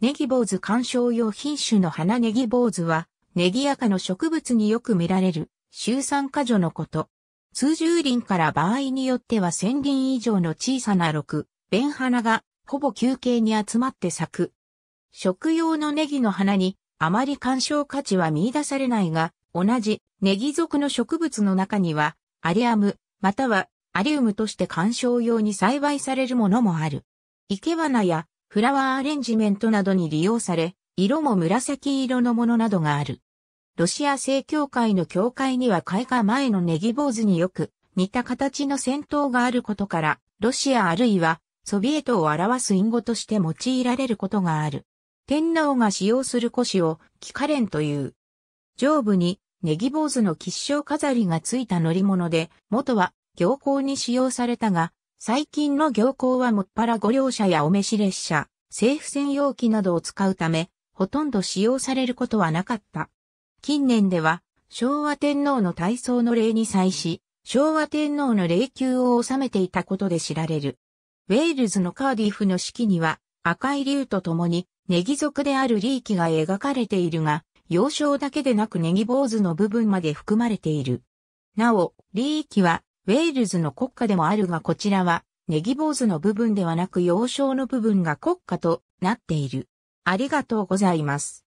ネギ坊主観賞用品種の花ネギ坊主は、ネギ赤の植物によく見られる、集産果樹のこと。通従林から場合によっては千輪以上の小さな六、弁花が、ほぼ休憩に集まって咲く。食用のネギの花に、あまり鑑賞価値は見出されないが、同じネギ属の植物の中には、アリアム、またはアリウムとして鑑賞用に栽培されるものもある。生け花やフラワーアレンジメントなどに利用され、色も紫色のものなどがある。ロシア正教会の教会には開花前のネギ坊主によく似た形の戦闘があることから、ロシアあるいはソビエトを表す隠語として用いられることがある。天皇が使用する古紙をキカレンという。上部にネギ坊主の吉祥飾りがついた乗り物で、元は行幸に使用されたが、最近の行幸はもっぱら御両車やお召し列車、政府専用機などを使うため、ほとんど使用されることはなかった。近年では、昭和天皇の体操の礼に際し、昭和天皇の霊級を収めていたことで知られる。ウェールズのカーディフの式には、赤い竜と共に、ネギ族であるリーキが描かれているが、幼少だけでなくネギ坊主の部分まで含まれている。なお、リーキはウェールズの国家でもあるがこちらは、ネギ坊主の部分ではなく幼少の部分が国家となっている。ありがとうございます。